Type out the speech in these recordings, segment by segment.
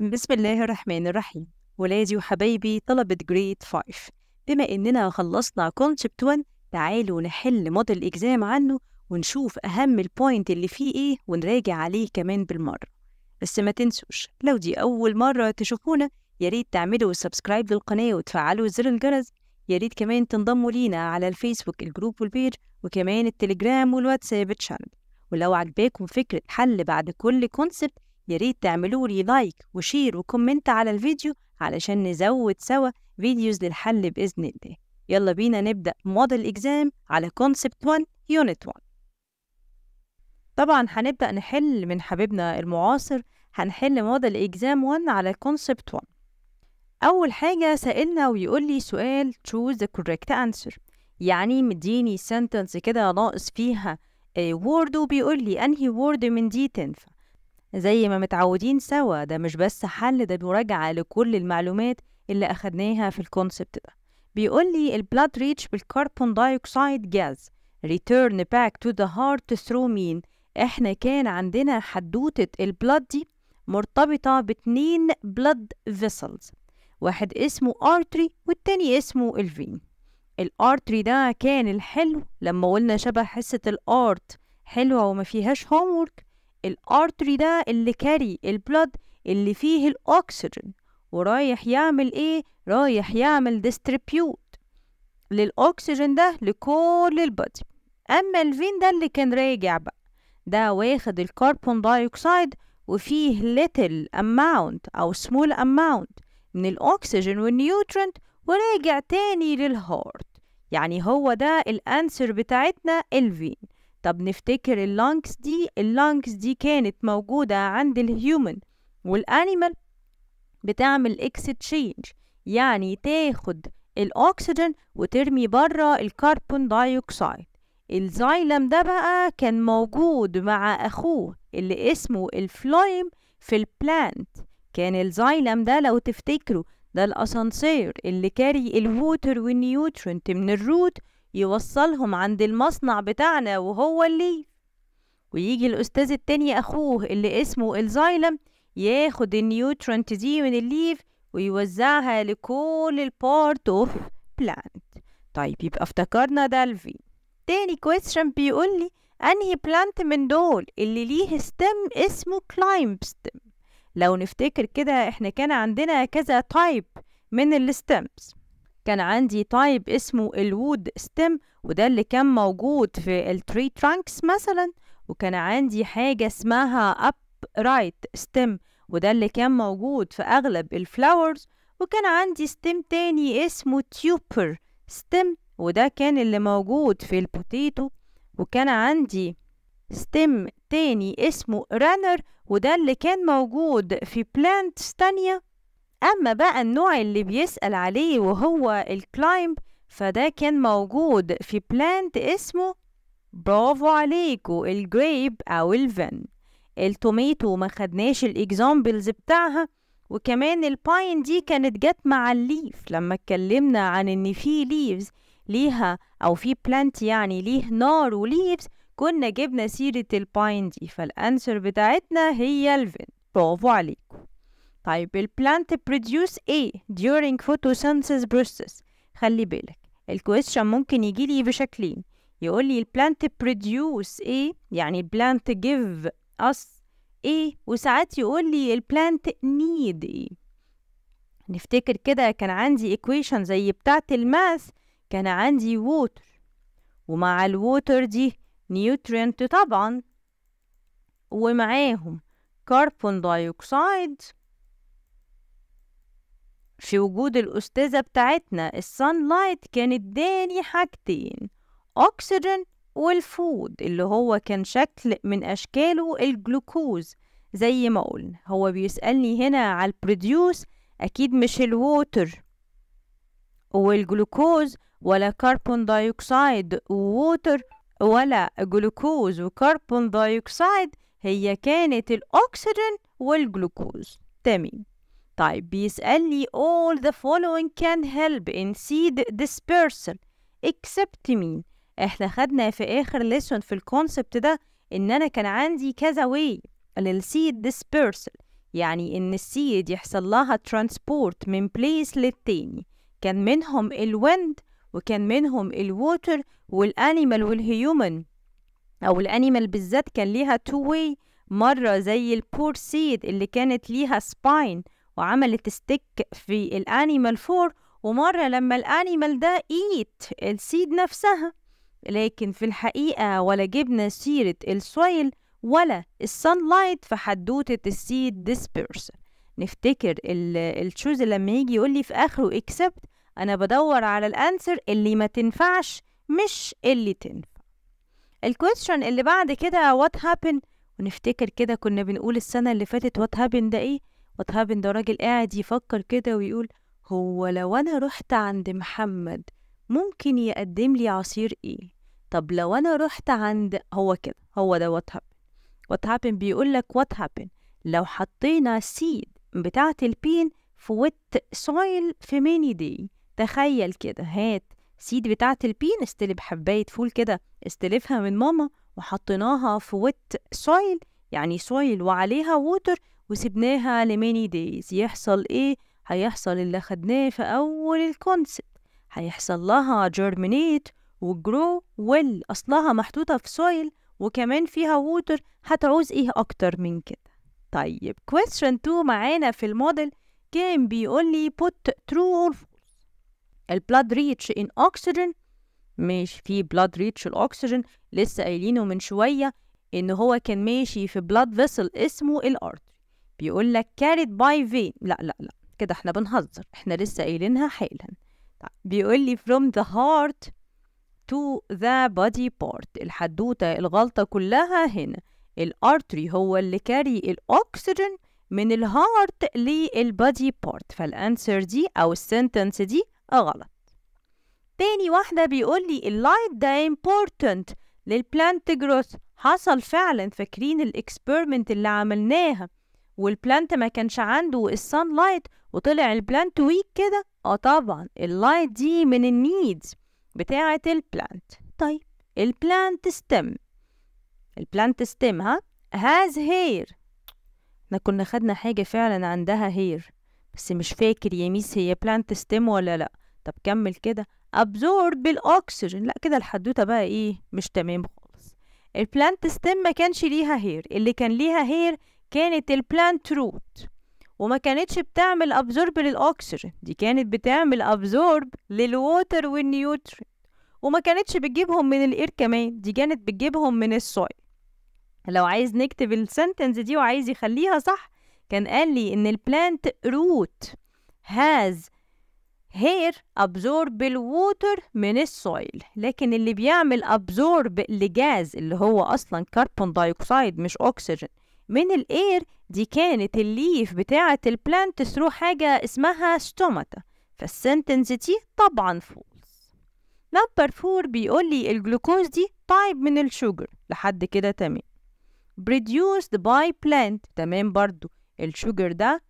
بسم الله الرحمن الرحيم ولادي وحبايبي طلبة جريد 5 بما إننا خلصنا كونسبت 1 تعالوا نحل موديل إجزام عنه ونشوف أهم البوينت اللي فيه إيه ونراجع عليه كمان بالمرة بس ما تنسوش لو دي أول مرة تشوفونا ياريت تعملوا سبسكرايب للقناة وتفعلوا زر الجرس ياريت كمان تنضموا لينا على الفيسبوك الجروب والبيج وكمان التليجرام والواتساب تشانل ولو عجباكم فكرة حل بعد كل كونسبت ياريت تعملولي لايك وشير وكومنت على الفيديو علشان نزود سوا فيديوز للحل بإذن الله يلا بينا نبدأ موديل إكزام على كونسبت 1 يونت 1 طبعا هنبدأ نحل من حبيبنا المعاصر هنحل موديل إكزام 1 على كونسبت 1 أول حاجة سألنا ويقول لي سؤال choose the correct answer يعني مديني sentence كده ناقص فيها word وبيقول لي أنهي word من دي تنفع زي ما متعودين سوا ده مش بس حل ده مراجعة لكل المعلومات اللي أخدناها في الكونسبت ده بيقول لي البلاد ريتش بالكربون دايوكسيد جاز return back to the heart through مين احنا كان عندنا حدوتة البلاد دي مرتبطة باتنين بلاد فيسلز واحد اسمه ارتري والتاني اسمه الفين الارتري ده كان الحلو لما قلنا شبه حصة الارت حلوة وما فيهاش هومورك الارتري ده اللي كاري البلد اللي فيه الاكسجين ورايح يعمل ايه رايح يعمل ديستريبيوت للاكسجين ده لكل البادي اما الفين ده اللي كان راجع بقى ده واخد الكربون دايوكسيد وفيه ليتل اماونت او سمول اماونت من الاكسجين والنيوترنت وراجع تاني للهارت يعني هو ده الانسر بتاعتنا الفين طب نفتكر اللانكس دي اللانكس دي كانت موجودة عند الهيومن والانيمال بتعمل اكستشينج يعني تاخد الاكسجين وترمي بره الكربون دايوكسيد الزايلم ده بقى كان موجود مع اخوه اللي اسمه الفلايم في البلانت كان الزايلم ده لو تفتكروا ده الاسانسير اللي كاري الووتر والنيوترنت من الروت يوصلهم عند المصنع بتاعنا وهو الليف ويجي الأستاذ التاني أخوه اللي اسمه الزايلم ياخد النيوترنت دي من الليف ويوزعها لكل البارت اوف بلانت طيب يبقى افتكرنا ده الفي تاني كويستشن بيقول لي انهي بلانت من دول اللي ليه ستيم اسمه كلايمب ستيم لو نفتكر كده احنا كان عندنا كذا تايب من الستيمز كان عندي تايب اسمه الوود ستيم وده اللي كان موجود في التري ترانكس مثلا وكان عندي حاجة اسمها اب رايت ستيم وده اللي كان موجود في أغلب الفلاورز وكان عندي ستيم تاني اسمه تيوبر ستيم وده كان اللي موجود في البوتيتو وكان عندي ستيم تاني اسمه رانر وده اللي كان موجود في بلانتس تانية أما بقى النوع اللي بيسأل عليه وهو الكلايمب فده كان موجود في بلانت اسمه برافو عليكو الجريب أو الفن التوميتو ما خدناش الاكزامبلز بتاعها وكمان الباين دي كانت جت مع الليف لما اتكلمنا عن ان في ليفز ليها او في بلانت يعني ليه نار وليفز كنا جبنا سيرة الباين دي فالانسر بتاعتنا هي الفن برافو عليكم طيب البلانت produce ايه during photosynthesis process خلي بالك question ممكن يجي لي بشكلين يقول لي البلانت produce ايه يعني البلانت give us ايه وساعات يقول لي البلانت need ايه نفتكر كده كان عندي equation زي بتاعة الماث كان عندي water ومع الووتر دي نيوترينت طبعا ومعاهم كربون دايوكسيد في وجود الأستاذة بتاعتنا الصن لايت كان اداني حاجتين أكسجين والفود اللي هو كان شكل من أشكاله الجلوكوز زي ما قلنا هو بيسألني هنا على البروديوس أكيد مش الووتر والجلوكوز ولا كربون دايوكسيد ووتر ولا جلوكوز وكربون دايوكسيد هي كانت الأكسجين والجلوكوز تمام طيب بيسألني all the following can help in seed dispersal except مين احنا خدنا في اخر lesson في الكونسبت ده ان انا كان عندي كذا way للseed dispersal يعني ان السيد يحصل لها transport من place للتاني كان منهم الويند وكان منهم الووتر والانيمال والهيومن او الانيمال بالذات كان ليها two way مره زي البور سيد اللي كانت ليها spine وعملت ستيك في الانيمال فور ومرة لما الانيمال ده ايت السيد نفسها لكن في الحقيقة ولا جبنا سيرة السويل ولا لايت في حدوتة السيد ديسبيرس نفتكر التشوز لما يجي يقول لي في اخره اكسبت انا بدور على الانسر اللي ما تنفعش مش اللي تنفع الكويستشن اللي بعد كده وات هابن ونفتكر كده كنا بنقول السنة اللي فاتت وات هابن ده ايه وتهابن ده راجل قاعد يفكر كده ويقول هو لو أنا رحت عند محمد ممكن يقدم لي عصير إيه؟ طب لو أنا رحت عند هو كده هو ده وات هابن وات هابن بيقول لك وات هابن لو حطينا سيد بتاعة البين في ويت سويل في ميني دي تخيل كده هات سيد بتاعة البين استلب حباية فول كده استلفها من ماما وحطيناها في ويت سويل يعني سويل وعليها ووتر وسبناها لميني دايز يحصل ايه هيحصل اللي خدناه في اول الكونسبت هيحصل لها germinate وجرو ويل اصلها محطوطه في سويل وكمان فيها ووتر هتعوز ايه اكتر من كده طيب question 2 معانا في الموديل كان بيقول لي put true or false ال blood reach in oxygen ماشي في blood reach الاكسجين لسه قايلينه من شويه ان هو كان ماشي في blood vessel اسمه الارت بيقول لك كارت باي في لا لا لا كده احنا بنهزر احنا لسه قايلينها حالا طيب، بيقول لي from the heart to the body part الحدوتة الغلطة كلها هنا الارتري هو اللي كاري الاكسجين من الهارت للبادي بارت فالانسر دي او السنتنس دي غلط تاني واحدة بيقول لي اللايت ده important للبلانت جروث حصل فعلا فاكرين الاكسبيرمنت اللي عملناها والبلانت ما كانش عنده السان لايت وطلع البلانت ويك كده اه طبعا اللايت دي من النيدز بتاعة البلانت طيب البلانت ستيم البلانت ستيم ها هاز هير احنا كنا خدنا حاجة فعلا عندها هير بس مش فاكر يا ميس هي بلانت ستيم ولا لا طب كمل كده absorb بالاكسجين لا كده الحدوته بقى ايه مش تمام خالص البلانت ستيم ما كانش ليها هير اللي كان ليها هير كانت البلانت روت وما كانتش بتعمل ابزورب للاكسجين دي كانت بتعمل ابزورب للووتر والنيوترين وما كانتش بتجيبهم من الاير كمان دي كانت بتجيبهم من السويل لو عايز نكتب السنتنس دي وعايز يخليها صح كان قال لي ان البلانت روت هاز هير ابزورب الووتر من السويل لكن اللي بيعمل ابزورب لجاز اللي هو اصلا كربون دايوكسيد مش اكسجين من الاير دي كانت الليف بتاعة البلانت ثرو حاجة اسمها ستوماتا فالسنتنس دي طبعا فولس نمبر فور بيقول لي الجلوكوز دي طيب من الشوجر لحد كده تمام produced by plant تمام برضو الشوجر ده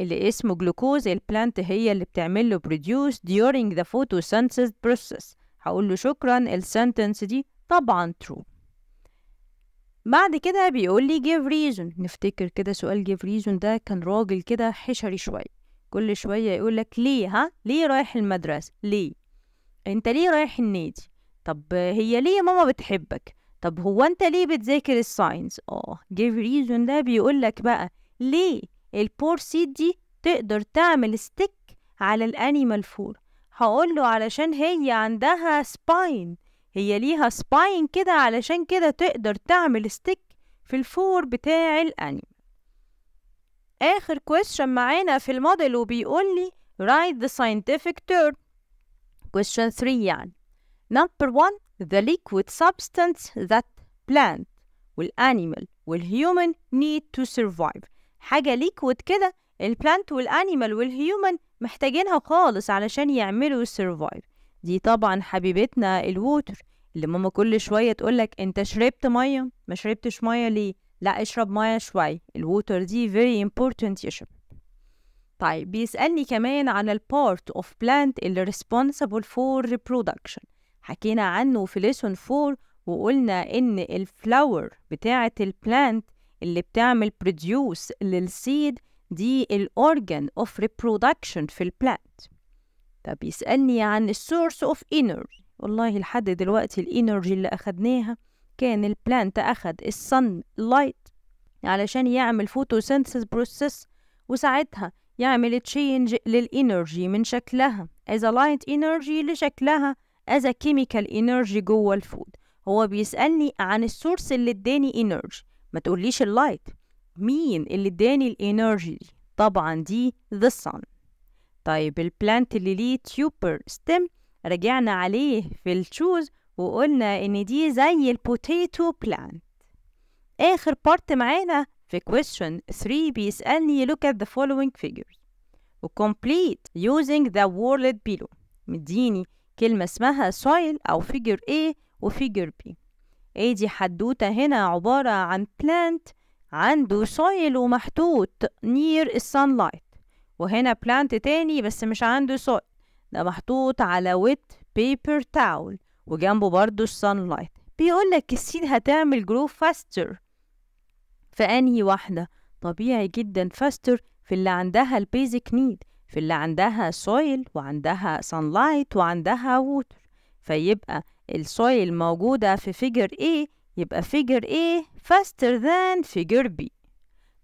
اللي اسمه جلوكوز البلانت هي اللي بتعمل له produce during the photosynthesis process هقول له شكرا السنتنس دي طبعا true بعد كده بيقول لي give reason نفتكر كده سؤال give reason ده كان راجل كده حشري شوية كل شوية يقول لك ليه ها ليه رايح المدرسة ليه انت ليه رايح النادي طب هي ليه ماما بتحبك طب هو انت ليه بتذاكر الساينس اه give reason ده بيقول لك بقى ليه البور سيد دي تقدر تعمل ستيك على الانيمال فور هقول له علشان هي عندها سباين هي ليها سباين كده علشان كده تقدر تعمل ستيك في الفور بتاع الانيمال آخر question معانا في الموديل وبيقول لي write the scientific term question 3 يعني number 1 the liquid substance that plant والانيمال والهيومن need to survive حاجة liquid كده البلانت والانيمال والهيومن محتاجينها خالص علشان يعملوا survive دي طبعا حبيبتنا الووتر اللي ماما كل شوية تقولك انت شربت مية ما شربتش مية ليه لا اشرب مية شوية الووتر دي very important يا شباب طيب بيسألني كمان عن ال part of plant اللي responsible for reproduction حكينا عنه في lesson 4 وقلنا ان الفلاور بتاعة البلانت اللي بتعمل produce للسيد دي الاورجن of reproduction في البلانت طب يسألني عن السورس اوف انرجي والله لحد دلوقتي الانرجي اللي أخدناها كان البلانت أخد الصن لايت علشان يعمل فوتوسينثيس بروسيس وساعتها يعمل تشينج للانرجي من شكلها از لايت انرجي لشكلها از كيميكال انرجي جوه الفود هو بيسالني عن السورس اللي اداني انرجي ما تقوليش اللايت مين اللي اداني الانرجي دي طبعا دي the sun طيب البلانت اللي ليه تيوبر ستيم رجعنا عليه في التشوز وقلنا ان دي زي البوتيتو بلانت اخر بارت معانا في question 3 بيسألني look at the following figures و complete using the word below مديني كلمة اسمها soil أو figure A و figure B ايه دي حدوتة هنا عبارة عن plant عنده soil ومحطوط near sunlight وهنا بلانت تاني بس مش عنده سويل ده محطوط على ويت بيبر تاول وجنبه برضو السان لايت بيقول لك السيد هتعمل جرو فاستر في انهي واحدة طبيعي جدا فاستر في اللي عندها البيزك نيد في اللي عندها سويل وعندها سان لايت وعندها ووتر فيبقى السويل موجودة في فيجر A يبقى فيجر A faster than فيجر B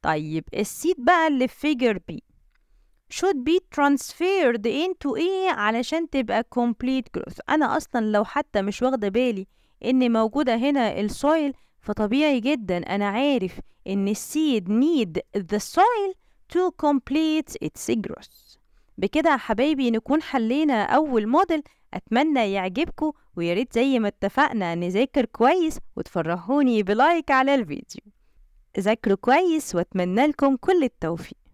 طيب السيد بقى اللي في فيجر B should be transferred into ايه علشان تبقى complete growth انا اصلا لو حتى مش واخده بالي ان موجوده هنا السويل فطبيعي جدا انا عارف ان السيد need the soil to complete its growth بكده يا حبايبي نكون حلينا اول موديل اتمنى يعجبكم وياريت زي ما اتفقنا نذاكر كويس وتفرحوني بلايك على الفيديو ذاكروا كويس واتمنى لكم كل التوفيق